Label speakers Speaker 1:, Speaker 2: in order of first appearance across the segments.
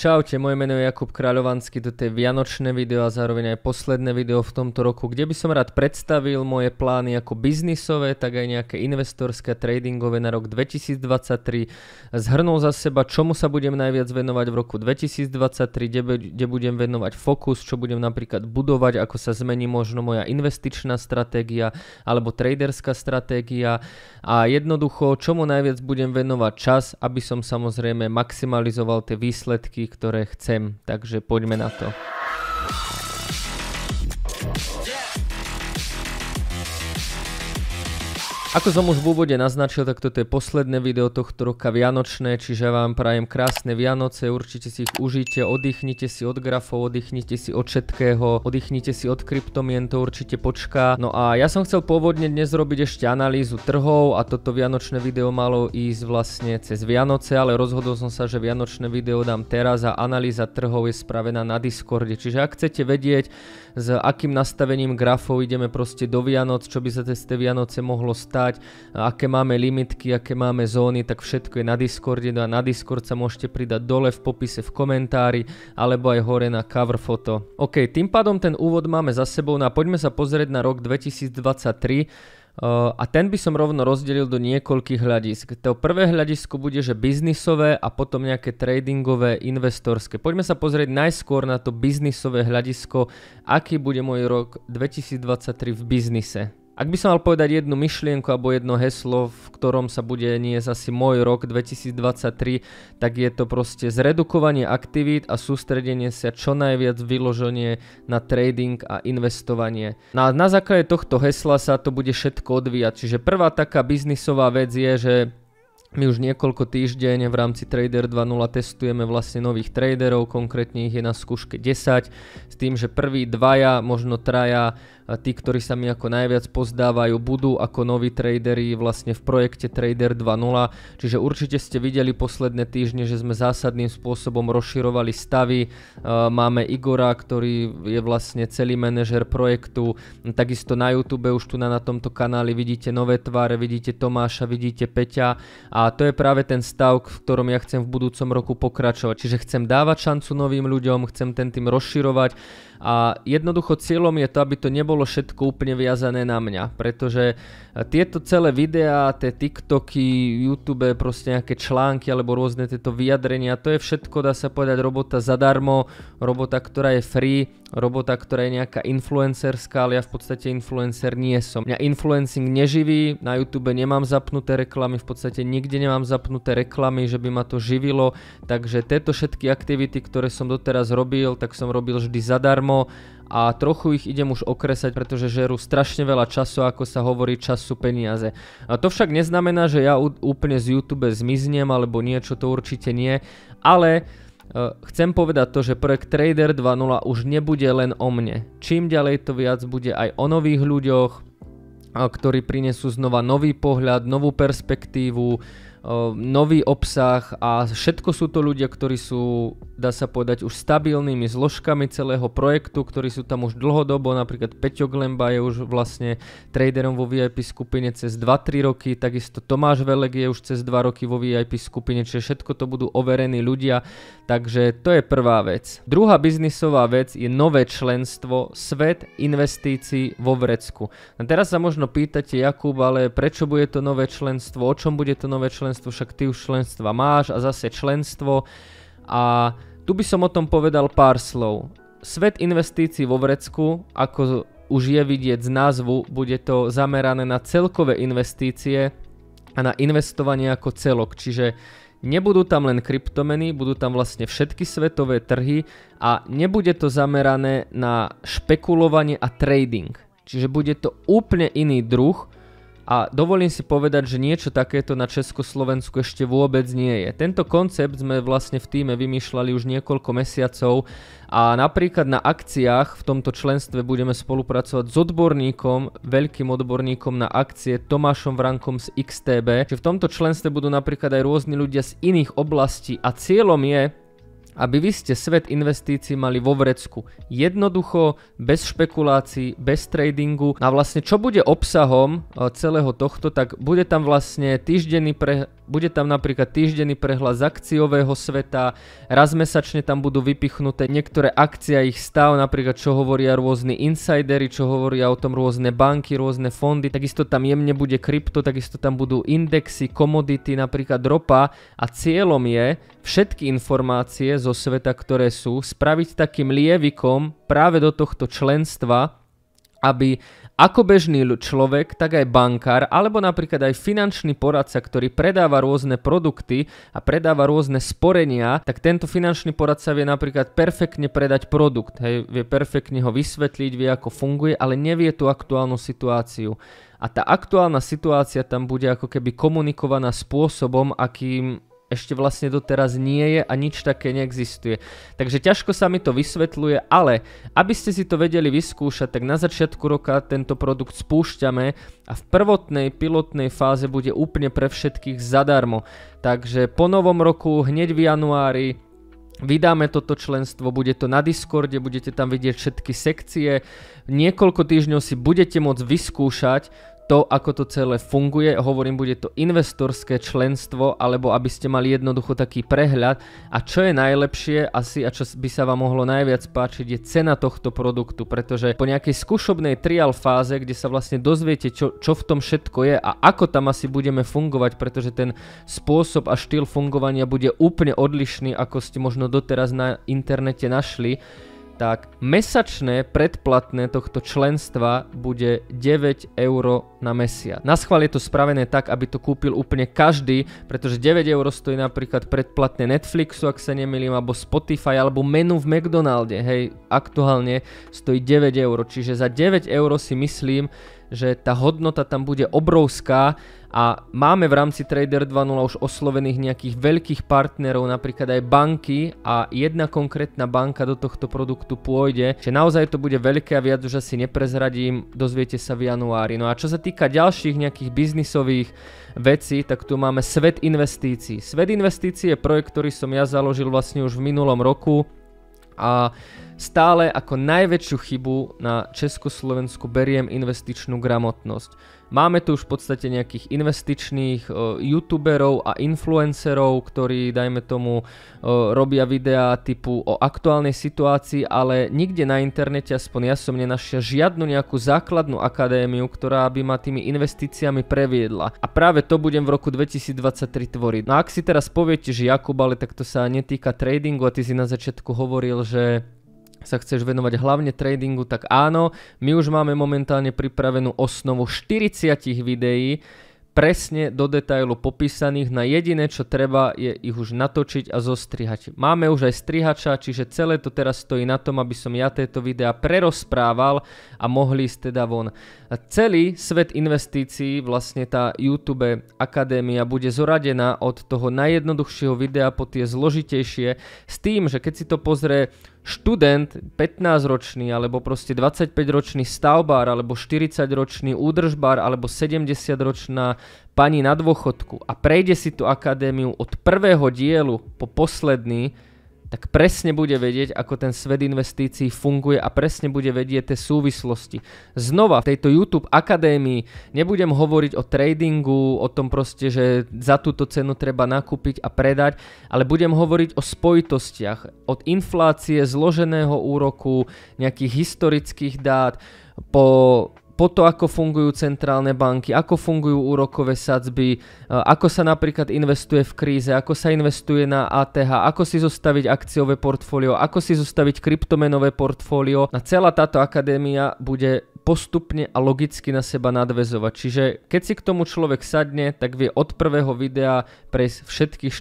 Speaker 1: Čaute, moje meno je Jakub Kráľovanský, toto je vianočné video a zároveň aj posledné video v tomto roku, kde by som rád predstavil moje plány ako biznisové, tak aj nejaké investorské a tradingové na rok 2023. Zhrnul za seba, čomu sa budem najviac venovať v roku 2023, kde, kde budem venovať fokus, čo budem napríklad budovať, ako sa zmení možno moja investičná stratégia alebo traderská stratégia a jednoducho, čomu najviac budem venovať čas, aby som samozrejme maximalizoval tie výsledky, ktoré chcem, takže poďme na to. Ako som už v úvode naznačil, tak toto je posledné video tohto roka Vianočné, čiže vám prajem krásne Vianoce, určite si ich užite, oddychnite si od grafov, oddychnite si od všetkého, oddychnite si od kryptomien, to určite počká. No a ja som chcel pôvodne dnes robiť ešte analýzu trhov a toto Vianočné video malo ísť vlastne cez Vianoce, ale rozhodol som sa, že Vianočné video dám teraz a analýza trhov je spravená na Discorde, čiže ak chcete vedieť, s akým nastavením grafov ideme proste do Vianoc, čo by sa cez tie Vianoce mohlo stať, stať, aké máme limitky, aké máme zóny, tak všetko je na Discorde no a na Discord sa môžete pridať dole v popise v komentári alebo aj hore na cover foto. OK, tým pádom ten úvod máme za sebou no a poďme sa pozrieť na rok 2023 a ten by som rovno rozdelil do niekoľkých hľadisk. To prvé hľadisko bude, že biznisové a potom nejaké tradingové, investorské. Poďme sa pozrieť najskôr na to biznisové hľadisko, aký bude môj rok 2023 v biznise. Ak by som mal povedať jednu myšlienku alebo jedno heslo, v ktorom sa bude niesť asi môj rok 2023, tak je to proste zredukovanie aktivít a sústredenie sa čo najviac vyloženie na trading a investovanie. Na, no na základe tohto hesla sa to bude všetko odvíjať. Čiže prvá taká biznisová vec je, že my už niekoľko týždeň v rámci Trader 2.0 testujeme vlastne nových traderov, konkrétne ich je na skúške 10, s tým, že prví dvaja, možno traja tí, ktorí sa mi ako najviac pozdávajú, budú ako noví tradery vlastne v projekte Trader 2.0. Čiže určite ste videli posledné týždne, že sme zásadným spôsobom rozširovali stavy. E, máme Igora, ktorý je vlastne celý manažer projektu. Takisto na YouTube už tu na, na tomto kanáli vidíte nové tváre, vidíte Tomáša, vidíte Peťa. A to je práve ten stav, v ktorom ja chcem v budúcom roku pokračovať. Čiže chcem dávať šancu novým ľuďom, chcem ten tým rozširovať. A jednoducho cieľom je to, aby to nebolo nebolo všetko úplne viazané na mňa, pretože e, tieto celé videá, tie TikToky, YouTube, proste nejaké články alebo rôzne tieto vyjadrenia, to je všetko, dá sa povedať, robota zadarmo, robota, ktorá je free, robota, ktorá je nejaká influencerská, ale ja v podstate influencer nie som. Mňa influencing neživí, na YouTube nemám zapnuté reklamy, v podstate nikde nemám zapnuté reklamy, že by ma to živilo, takže tieto všetky aktivity, ktoré som doteraz robil, tak som robil vždy zadarmo a trochu ich idem už okresať, pretože žerú strašne veľa času, ako sa hovorí, času peniaze. A to však neznamená, že ja úplne z YouTube zmiznem alebo niečo, to určite nie, ale e, chcem povedať to, že projekt Trader 2.0 už nebude len o mne. Čím ďalej to viac bude aj o nových ľuďoch, ktorí prinesú znova nový pohľad, novú perspektívu, nový obsah a všetko sú to ľudia, ktorí sú, dá sa povedať, už stabilnými zložkami celého projektu, ktorí sú tam už dlhodobo, napríklad Peťo Glemba je už vlastne traderom vo VIP skupine cez 2-3 roky, takisto Tomáš Velek je už cez 2 roky vo VIP skupine, čiže všetko to budú overení ľudia, takže to je prvá vec. Druhá biznisová vec je nové členstvo Svet investícií vo Vrecku. A teraz sa možno pýtate, Jakub, ale prečo bude to nové členstvo, o čom bude to nové členstvo, členstvo, však ty už členstva máš a zase členstvo. A tu by som o tom povedal pár slov. Svet investícií vo Vrecku, ako už je vidieť z názvu, bude to zamerané na celkové investície a na investovanie ako celok. Čiže nebudú tam len kryptomeny, budú tam vlastne všetky svetové trhy a nebude to zamerané na špekulovanie a trading. Čiže bude to úplne iný druh a dovolím si povedať, že niečo takéto na Československu ešte vôbec nie je. Tento koncept sme vlastne v týme vymýšľali už niekoľko mesiacov a napríklad na akciách v tomto členstve budeme spolupracovať s odborníkom, veľkým odborníkom na akcie Tomášom Vrankom z XTB. Čiže v tomto členstve budú napríklad aj rôzni ľudia z iných oblastí a cieľom je aby vy ste svet investícií mali vo vrecku. Jednoducho, bez špekulácií, bez tradingu. A vlastne čo bude obsahom e, celého tohto, tak bude tam vlastne týždenný pre, bude tam napríklad týždenný prehľad z akciového sveta, raz mesačne tam budú vypichnuté niektoré akcie a ich stav, napríklad čo hovoria rôzni insidery, čo hovoria o tom rôzne banky, rôzne fondy, takisto tam jemne bude krypto, takisto tam budú indexy, komodity, napríklad ropa a cieľom je všetky informácie zo zo sveta, ktoré sú, spraviť takým lievikom práve do tohto členstva, aby ako bežný človek, tak aj bankár, alebo napríklad aj finančný poradca, ktorý predáva rôzne produkty a predáva rôzne sporenia, tak tento finančný poradca vie napríklad perfektne predať produkt, hej, vie perfektne ho vysvetliť, vie ako funguje, ale nevie tú aktuálnu situáciu. A tá aktuálna situácia tam bude ako keby komunikovaná spôsobom, akým ešte vlastne doteraz nie je a nič také neexistuje. Takže ťažko sa mi to vysvetľuje, ale aby ste si to vedeli vyskúšať, tak na začiatku roka tento produkt spúšťame a v prvotnej pilotnej fáze bude úplne pre všetkých zadarmo. Takže po novom roku, hneď v januári, Vydáme toto členstvo, bude to na Discorde, budete tam vidieť všetky sekcie. Niekoľko týždňov si budete môcť vyskúšať, to, ako to celé funguje. Hovorím, bude to investorské členstvo, alebo aby ste mali jednoducho taký prehľad. A čo je najlepšie asi a čo by sa vám mohlo najviac páčiť, je cena tohto produktu, pretože po nejakej skúšobnej trial fáze, kde sa vlastne dozviete, čo, čo v tom všetko je a ako tam asi budeme fungovať, pretože ten spôsob a štýl fungovania bude úplne odlišný, ako ste možno doteraz na internete našli, tak mesačné predplatné tohto členstva bude 9 eur na mesiac. Na schvál je to spravené tak, aby to kúpil úplne každý, pretože 9 eur stojí napríklad predplatné Netflixu, ak sa nemýlim, alebo Spotify, alebo menu v McDonalde, hej, aktuálne stojí 9 eur, čiže za 9 eur si myslím, že tá hodnota tam bude obrovská a máme v rámci Trader 2.0 už oslovených nejakých veľkých partnerov, napríklad aj banky a jedna konkrétna banka do tohto produktu pôjde, že naozaj to bude veľké a viac už asi neprezradím, dozviete sa v januári. No a čo sa týka ďalších nejakých biznisových vecí, tak tu máme Svet investícií. Svet investícií je projekt, ktorý som ja založil vlastne už v minulom roku a Stále ako najväčšiu chybu na Československu beriem investičnú gramotnosť. Máme tu už v podstate nejakých investičných e, youtuberov a influencerov, ktorí, dajme tomu, e, robia videá typu o aktuálnej situácii, ale nikde na internete, aspoň ja som nenašiel žiadnu nejakú základnú akadémiu, ktorá by ma tými investíciami previedla. A práve to budem v roku 2023 tvoriť. No ak si teraz poviete, že Jakub, ale tak to sa netýka tradingu a ty si na začiatku hovoril, že sa chceš venovať hlavne tradingu, tak áno, my už máme momentálne pripravenú osnovu 40 videí, presne do detailu popísaných. Na jediné, čo treba, je ich už natočiť a zostrihať. Máme už aj strihača, čiže celé to teraz stojí na tom, aby som ja tieto videá prerozprával a mohli ísť teda von. A celý svet investícií, vlastne tá YouTube akadémia bude zoradená od toho najjednoduchšieho videa po tie zložitejšie s tým, že keď si to pozrie študent, 15-ročný alebo proste 25-ročný stavbár alebo 40-ročný údržbár alebo 70-ročná pani na dôchodku a prejde si tú akadémiu od prvého dielu po posledný, tak presne bude vedieť, ako ten svet investícií funguje a presne bude vedieť tie súvislosti. Znova v tejto YouTube akadémii nebudem hovoriť o tradingu, o tom proste, že za túto cenu treba nakúpiť a predať, ale budem hovoriť o spojitostiach od inflácie, zloženého úroku, nejakých historických dát, po po to, ako fungujú centrálne banky, ako fungujú úrokové sadzby, e, ako sa napríklad investuje v kríze, ako sa investuje na ATH, ako si zostaviť akciové portfólio, ako si zostaviť kryptomenové portfólio. A celá táto akadémia bude postupne a logicky na seba nadvezovať. Čiže keď si k tomu človek sadne, tak vie od prvého videa prejsť všetkých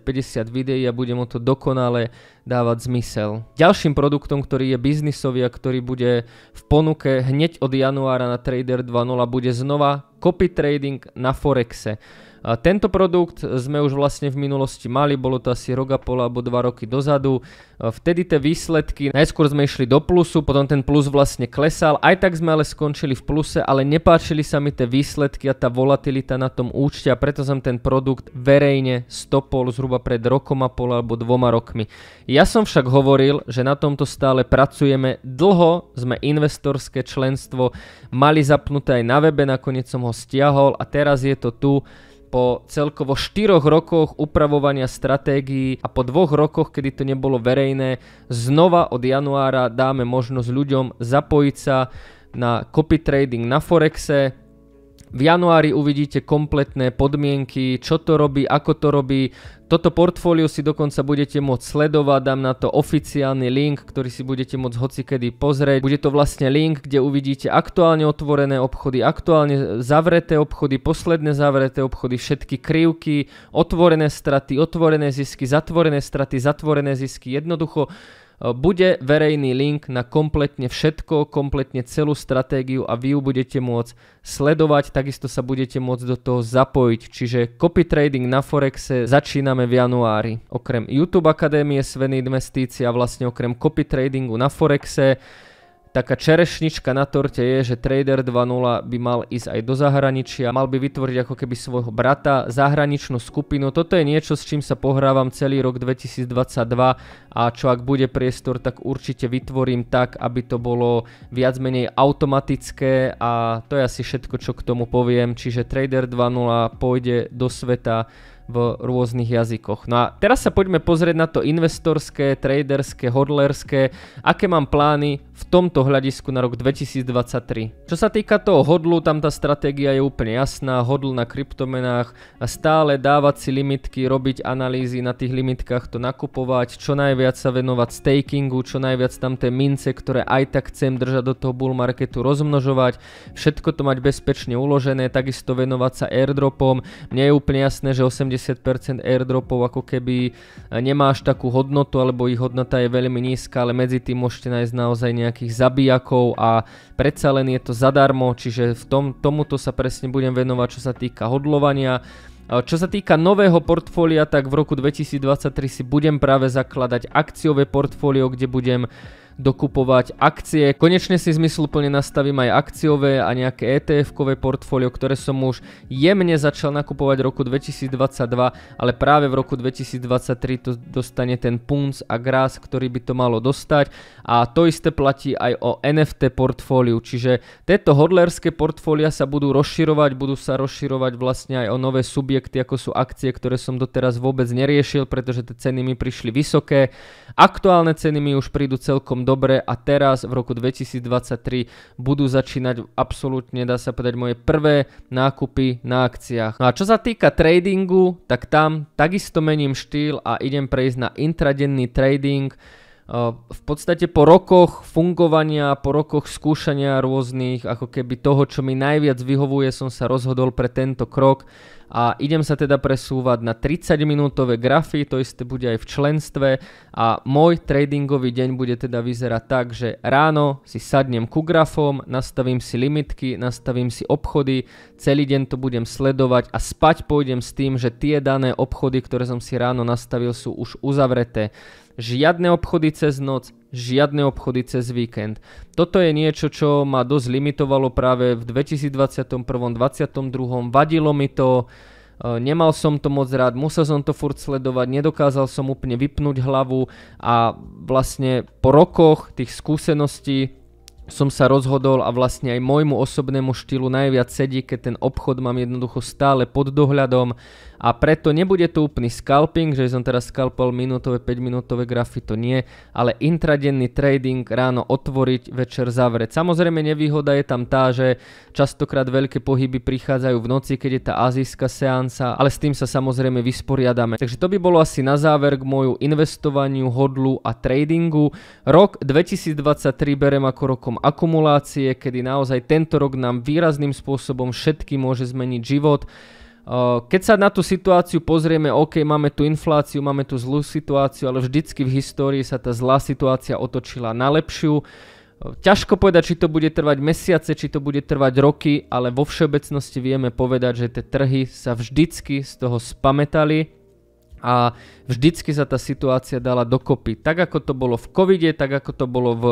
Speaker 1: 40-50 videí a bude mu to dokonale dávať zmysel. Ďalším produktom, ktorý je biznisový a ktorý bude v ponuke hneď od januára na Trader 2.0 bude znova copy trading na Forexe. A tento produkt sme už vlastne v minulosti mali, bolo to asi rok a pol alebo dva roky dozadu. Vtedy tie výsledky, najskôr sme išli do plusu, potom ten plus vlastne klesal, aj tak sme ale skončili v pluse, ale nepáčili sa mi tie výsledky a tá volatilita na tom účte a preto som ten produkt verejne stopol zhruba pred rokom a pol alebo dvoma rokmi. Ja som však hovoril, že na tomto stále pracujeme, dlho sme investorské členstvo mali zapnuté aj na webe, nakoniec som ho stiahol a teraz je to tu po celkovo 4 rokoch upravovania stratégií a po dvoch rokoch, kedy to nebolo verejné, znova od januára dáme možnosť ľuďom zapojiť sa na copy trading na Forexe, v januári uvidíte kompletné podmienky, čo to robí, ako to robí. Toto portfólio si dokonca budete môcť sledovať, dám na to oficiálny link, ktorý si budete môcť hocikedy pozrieť. Bude to vlastne link, kde uvidíte aktuálne otvorené obchody, aktuálne zavreté obchody, posledné zavreté obchody, všetky krivky, otvorené straty, otvorené zisky, zatvorené straty, zatvorené zisky. Jednoducho bude verejný link na kompletne všetko, kompletne celú stratégiu a vy ju budete môcť sledovať, takisto sa budete môcť do toho zapojiť. Čiže copy trading na Forexe začíname v januári. Okrem YouTube Akadémie Sven Investícia, vlastne okrem copy tradingu na Forexe, taká čerešnička na torte je, že Trader 2.0 by mal ísť aj do zahraničia, mal by vytvoriť ako keby svojho brata, zahraničnú skupinu. Toto je niečo, s čím sa pohrávam celý rok 2022 a čo ak bude priestor, tak určite vytvorím tak, aby to bolo viac menej automatické a to je asi všetko, čo k tomu poviem. Čiže Trader 2.0 pôjde do sveta v rôznych jazykoch. No a teraz sa poďme pozrieť na to investorské, traderské, hodlerské, aké mám plány v tomto hľadisku na rok 2023. Čo sa týka toho hodlu, tam tá stratégia je úplne jasná, hodl na kryptomenách a stále dávať si limitky, robiť analýzy na tých limitkách, to nakupovať, čo najviac sa venovať stakingu, čo najviac tam tie mince, ktoré aj tak chcem držať do toho bull marketu, rozmnožovať, všetko to mať bezpečne uložené, takisto venovať sa airdropom. Mne je úplne jasné, že 80% airdropov ako keby eh, nemáš takú hodnotu, alebo ich hodnota je veľmi nízka, ale medzi tým môžete nájsť naozaj nejaké nejakých zabijakov a predsa len je to zadarmo, čiže v tom, tomuto sa presne budem venovať, čo sa týka hodlovania. Čo sa týka nového portfólia, tak v roku 2023 si budem práve zakladať akciové portfólio, kde budem uh, dokupovať akcie. Konečne si zmysluplne nastavím aj akciové a nejaké ETF-kové portfólio, ktoré som už jemne začal nakupovať v roku 2022, ale práve v roku 2023 to dostane ten punc a grás, ktorý by to malo dostať. A to isté platí aj o NFT portfóliu, čiže tieto hodlerské portfólia sa budú rozširovať, budú sa rozširovať vlastne aj o nové subjekty, ako sú akcie, ktoré som doteraz vôbec neriešil, pretože tie ceny mi prišli vysoké. Aktuálne ceny mi už prídu celkom dobre a teraz v roku 2023 budú začínať absolútne, dá sa povedať, moje prvé nákupy na akciách. No a čo sa týka tradingu, tak tam takisto mením štýl a idem prejsť na intradenný trading, v podstate po rokoch fungovania, po rokoch skúšania rôznych, ako keby toho, čo mi najviac vyhovuje, som sa rozhodol pre tento krok a idem sa teda presúvať na 30 minútové grafy, to isté bude aj v členstve a môj tradingový deň bude teda vyzerať tak, že ráno si sadnem ku grafom, nastavím si limitky, nastavím si obchody, celý deň to budem sledovať a spať pôjdem s tým, že tie dané obchody, ktoré som si ráno nastavil sú už uzavreté. Žiadne obchody cez noc, žiadne obchody cez víkend. Toto je niečo, čo ma dosť limitovalo práve v 2021, 2022. Vadilo mi to, e, nemal som to moc rád, musel som to furt sledovať, nedokázal som úplne vypnúť hlavu a vlastne po rokoch tých skúseností som sa rozhodol a vlastne aj môjmu osobnému štýlu najviac sedí, keď ten obchod mám jednoducho stále pod dohľadom a preto nebude to úplný scalping, že som teraz scalpol minútové, 5 minútové grafy, to nie, ale intradenný trading ráno otvoriť, večer zavrieť. Samozrejme nevýhoda je tam tá, že častokrát veľké pohyby prichádzajú v noci, keď je tá azijská seansa, ale s tým sa samozrejme vysporiadame. Takže to by bolo asi na záver k moju investovaniu, hodlu a tradingu. Rok 2023 berem ako rokom akumulácie, kedy naozaj tento rok nám výrazným spôsobom všetky môže zmeniť život. Eh, keď sa na tú situáciu pozrieme, OK, máme tu infláciu, máme tu zlú situáciu, ale vždycky v histórii sa tá zlá situácia otočila na lepšiu. Eh, ťažko povedať, či to bude trvať mesiace, či to bude trvať roky, ale vo všeobecnosti vieme povedať, že tie trhy sa vždycky z toho spametali a vždycky sa tá situácia dala dokopy. Tak ako to bolo v covide, tak ako to bolo v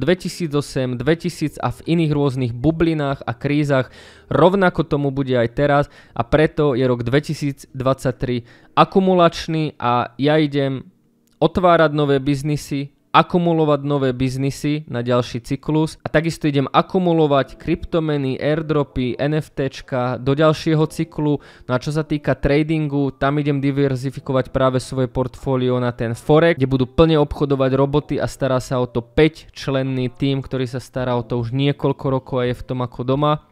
Speaker 1: 2008, 2000 a v iných rôznych bublinách a krízach, rovnako tomu bude aj teraz a preto je rok 2023 akumulačný a ja idem otvárať nové biznisy, akumulovať nové biznisy na ďalší cyklus a takisto idem akumulovať kryptomeny, airdropy, NFTčka do ďalšieho cyklu. No a čo sa týka tradingu, tam idem diverzifikovať práve svoje portfólio na ten Forex, kde budú plne obchodovať roboty a stará sa o to 5 členný tým, ktorý sa stará o to už niekoľko rokov a je v tom ako doma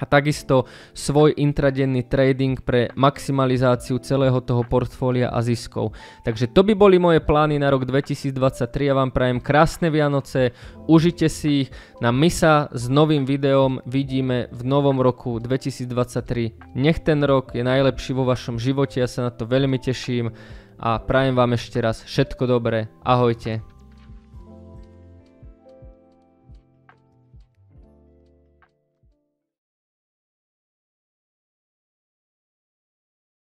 Speaker 1: a takisto svoj intradenný trading pre maximalizáciu celého toho portfólia a ziskov. Takže to by boli moje plány na rok 2023. Ja vám prajem krásne Vianoce, užite si ich. Na my sa s novým videom vidíme v novom roku 2023. Nech ten rok je najlepší vo vašom živote, ja sa na to veľmi teším a prajem vám ešte raz všetko dobré. Ahojte.